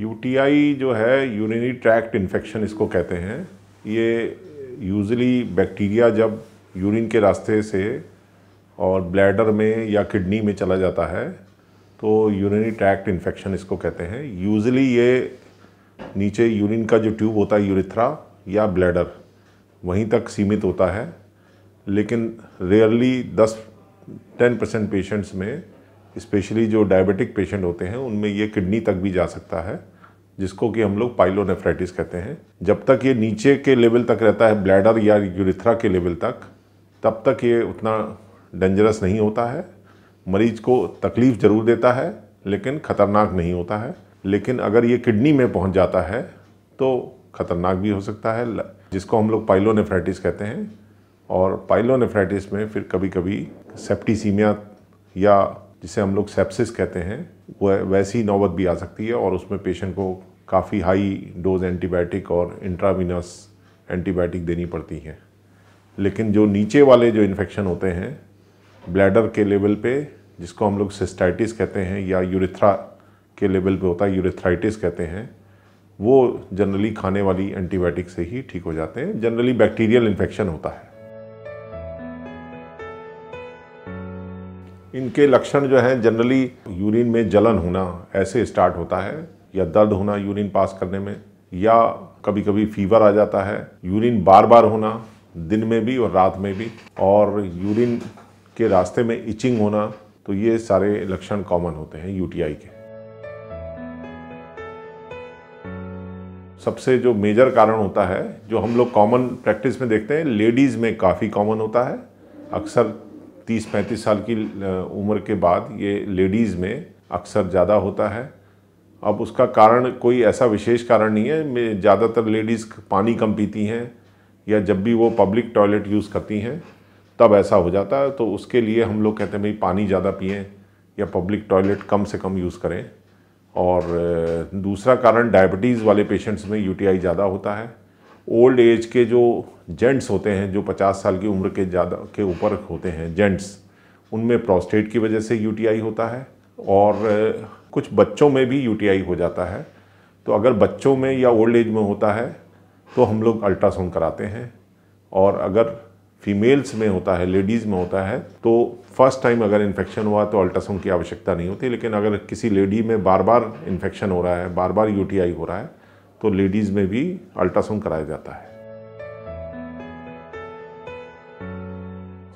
UTI जो है urinary tract infection इसको कहते हैं ये यूजली बैक्टीरिया जब यूरिन के रास्ते से और ब्लैडर में या किडनी में चला जाता है तो यूरिनरी ट्रैक्ट इन्फेक्शन इसको कहते हैं यूजली ये नीचे यूरिन का जो ट्यूब होता है यूरिथ्रा या ब्लैडर वहीं तक सीमित होता है लेकिन रेयरली 10 10 परसेंट पेशेंट्स में स्पेशली जो डायबिटिक पेशेंट होते हैं उनमें ये किडनी तक भी जा सकता है जिसको कि हम लोग पाइलोनेफ्राइटिस कहते हैं जब तक ये नीचे के लेवल तक रहता है ब्लैडर या यूरिथ्रा के लेवल तक तब तक ये उतना डेंजरस नहीं होता है मरीज को तकलीफ़ ज़रूर देता है लेकिन ख़तरनाक नहीं होता है लेकिन अगर ये किडनी में पहुंच जाता है तो ख़तरनाक भी हो सकता है जिसको हम लोग पाइलोनेफ्राइटिस कहते हैं और पाइलोनेफ्राइटिस में फिर कभी कभी सेप्टिसीमिया या जिसे हम लोग सेप्सिस कहते हैं वह वैसी नौबत भी आ सकती है और उसमें पेशेंट को काफ़ी हाई डोज एंटीबायोटिक और इंट्रावीनस एंटीबायोटिक देनी पड़ती है लेकिन जो नीचे वाले जो इन्फेक्शन होते हैं ब्लैडर के लेवल पे जिसको हम लोग सिस्टाइटिस कहते हैं या यूरिथ्रा के लेवल पे होता है यूरिथ्राइटिस कहते हैं वो जनरली खाने वाली एंटीबायोटिक से ही ठीक हो जाते हैं जनरली बैक्टीरियल इन्फेक्शन होता है इनके लक्षण जो हैं जनरली यूरिन में जलन होना ऐसे स्टार्ट होता है या दर्द होना यूरिन पास करने में या कभी कभी फीवर आ जाता है यूरिन बार बार होना दिन में भी और रात में भी और यूरिन के रास्ते में इचिंग होना तो ये सारे लक्षण कॉमन होते हैं यूटीआई के सबसे जो मेजर कारण होता है जो हम लोग कॉमन प्रैक्टिस में देखते हैं लेडीज़ में काफ़ी कॉमन होता है अक्सर तीस पैंतीस साल की उम्र के बाद ये लेडीज़ में अक्सर ज़्यादा होता है अब उसका कारण कोई ऐसा विशेष कारण नहीं है ज़्यादातर लेडीज़ पानी कम पीती हैं या जब भी वो पब्लिक टॉयलेट यूज़ करती हैं तब ऐसा हो जाता है तो उसके लिए हम लोग कहते हैं भाई पानी ज़्यादा पिए या पब्लिक टॉयलेट कम से कम यूज़ करें और दूसरा कारण डायबिटीज़ वाले पेशेंट्स में यूटीआई ज़्यादा होता है ओल्ड एज के जो जेंट्स होते हैं जो 50 साल की उम्र के ज़्यादा के ऊपर होते हैं जेंट्स उनमें प्रोस्टेट की वजह से यूटीआई होता है और कुछ बच्चों में भी यूटीआई हो जाता है तो अगर बच्चों में या ओल्ड एज में होता है तो हम लोग अल्ट्रासाउंड कराते हैं और अगर फीमेल्स में होता है लेडीज़ में होता है तो फर्स्ट टाइम अगर इन्फेक्शन हुआ तो अल्ट्रासाउंड की आवश्यकता नहीं होती लेकिन अगर किसी लेडी में बार बार इन्फेक्शन हो रहा है बार बार यूटीआई हो रहा है तो लेडीज़ में भी अल्ट्रासाउंड कराया जाता है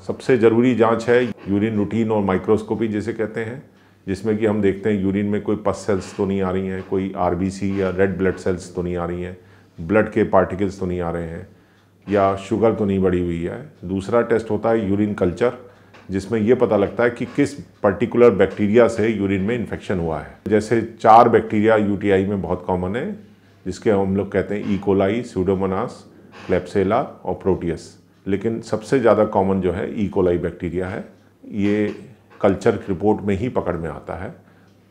सबसे ज़रूरी जांच है यूरिन रूटीन और माइक्रोस्कोपी जिसे कहते हैं जिसमें कि हम देखते हैं यूरिन में कोई पस सेल्स तो नहीं आ रही हैं कोई आरबीसी या रेड ब्लड सेल्स तो नहीं आ रही हैं ब्लड के पार्टिकल्स तो नहीं आ रहे हैं या शुगर तो नहीं बढ़ी हुई है दूसरा टेस्ट होता है यूरिन कल्चर जिसमें यह पता लगता है कि किस पर्टिकुलर बैक्टीरिया से यूरिन में इन्फेक्शन हुआ है जैसे चार बैक्टीरिया यूटीआई में बहुत कॉमन है जिसके हम लोग कहते हैं ईकोलाई सीडोमोनास क्लेप्सेला और प्रोटियस लेकिन सबसे ज़्यादा कॉमन जो है ईकोलाई e. बैक्टीरिया है ये कल्चर रिपोर्ट में ही पकड़ में आता है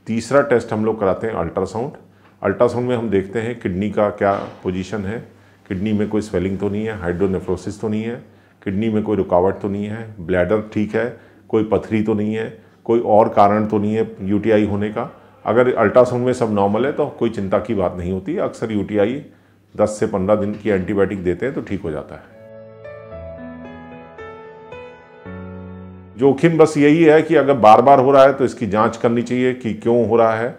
तीसरा टेस्ट हम लोग कराते हैं अल्ट्रासाउंड अल्ट्रासाउंड में हम देखते हैं किडनी का क्या पोजीशन है किडनी में कोई स्वेलिंग तो नहीं है हाइड्रोनेफ्रोसिस तो नहीं है किडनी में कोई रुकावट तो नहीं है ब्लैडर ठीक है कोई पथरी तो नहीं है कोई और कारण तो नहीं है यूटीआई होने का अगर अल्ट्रासाउंड में सब नॉर्मल है तो कोई चिंता की बात नहीं होती अक्सर यूटीआई 10 से 15 दिन की एंटीबायोटिक देते हैं तो ठीक हो जाता है जोखिम बस यही है कि अगर बार बार हो रहा है तो इसकी जांच करनी चाहिए कि क्यों हो रहा है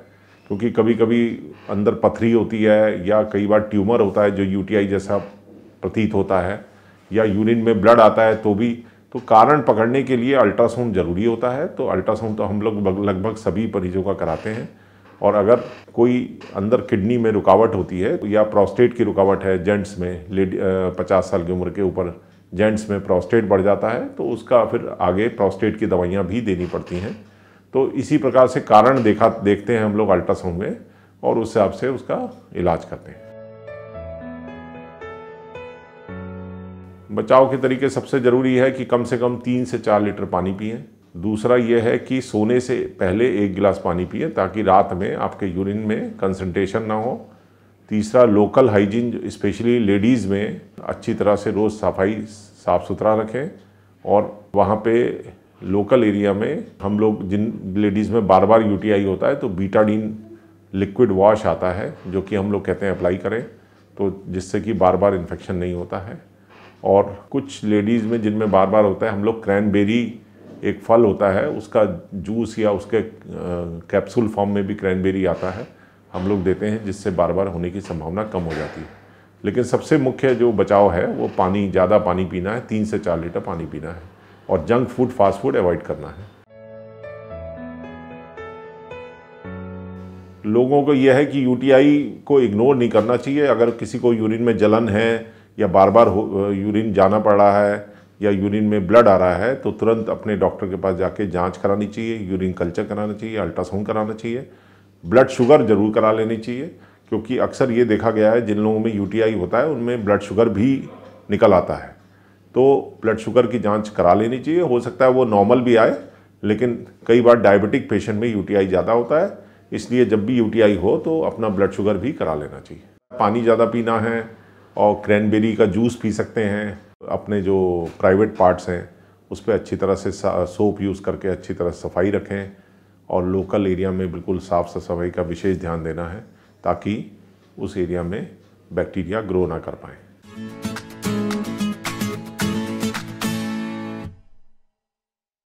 क्योंकि कभी कभी अंदर पथरी होती है या कई बार ट्यूमर होता है जो यूटीआई जैसा प्रतीत होता है या यूरिन में ब्लड आता है तो भी तो कारण पकड़ने के लिए अल्ट्रासाउंड ज़रूरी होता है तो अल्ट्रासाउंड तो हम लोग लगभग सभी मरीजों का कराते हैं और अगर कोई अंदर किडनी में रुकावट होती है तो या प्रोस्टेट की रुकावट है जेंट्स में लेडी पचास साल की उम्र के ऊपर जेंट्स में प्रोस्टेट बढ़ जाता है तो उसका फिर आगे प्रोस्टेट की दवाइयाँ भी देनी पड़ती हैं तो इसी प्रकार से कारण देखा देखते हैं हम लोग अल्ट्रासाउंड में और उस हिसाब से उसका इलाज करते हैं बचाव के तरीके सबसे ज़रूरी है कि कम से कम तीन से चार लीटर पानी पिए दूसरा यह है कि सोने से पहले एक गिलास पानी पिए ताकि रात में आपके यूरिन में कंसनट्रेशन ना हो तीसरा लोकल हाइजीन स्पेशली लेडीज़ में अच्छी तरह से रोज़ सफाई साफ़ सुथरा रखें और वहाँ पे लोकल एरिया में हम लोग जिन लेडीज़ में बार बार यूटीआई होता है तो बीटाडीन लिक्विड वॉश आता है जो कि हम लोग कहते हैं अप्लाई करें तो जिससे कि बार बार इन्फेक्शन नहीं होता है और कुछ लेडीज़ में जिनमें बार बार होता है हम लोग क्रैनबेरी एक फल होता है उसका जूस या उसके कैप्सूल फॉर्म में भी क्रैनबेरी आता है हम लोग देते हैं जिससे बार बार होने की संभावना कम हो जाती है लेकिन सबसे मुख्य जो बचाव है वो पानी ज़्यादा पानी पीना है तीन से चार लीटर पानी पीना है और junk food fast food avoid करना है लोगों को यह है कि यूटीआई को इग्नोर नहीं करना चाहिए अगर किसी को यूरिन में जलन है या बार बार यूरिन जाना पड़ रहा है या यूरिन में ब्लड आ रहा है तो तुरंत अपने डॉक्टर के पास जाके जांच करानी चाहिए यूरिन कल्चर कराना चाहिए अल्ट्रासाउंड कराना चाहिए ब्लड शुगर ज़रूर करा लेनी चाहिए क्योंकि अक्सर ये देखा गया है जिन लोगों में यूटीआई होता है उनमें ब्लड शुगर भी निकल आता है तो ब्लड शुगर की जाँच करा लेनी चाहिए हो सकता है वो नॉर्मल भी आए लेकिन कई बार डायबिटिक पेशेंट में यू ज़्यादा होता है इसलिए जब भी यू हो तो अपना ब्लड शुगर भी करा लेना चाहिए पानी ज़्यादा पीना है और क्रैनबेरी का जूस पी सकते हैं अपने जो प्राइवेट पार्ट्स हैं उस पर अच्छी तरह से सोप यूज़ करके अच्छी तरह सफाई रखें और लोकल एरिया में बिल्कुल साफ़ सफाई का विशेष ध्यान देना है ताकि उस एरिया में बैक्टीरिया ग्रो ना कर पाएँ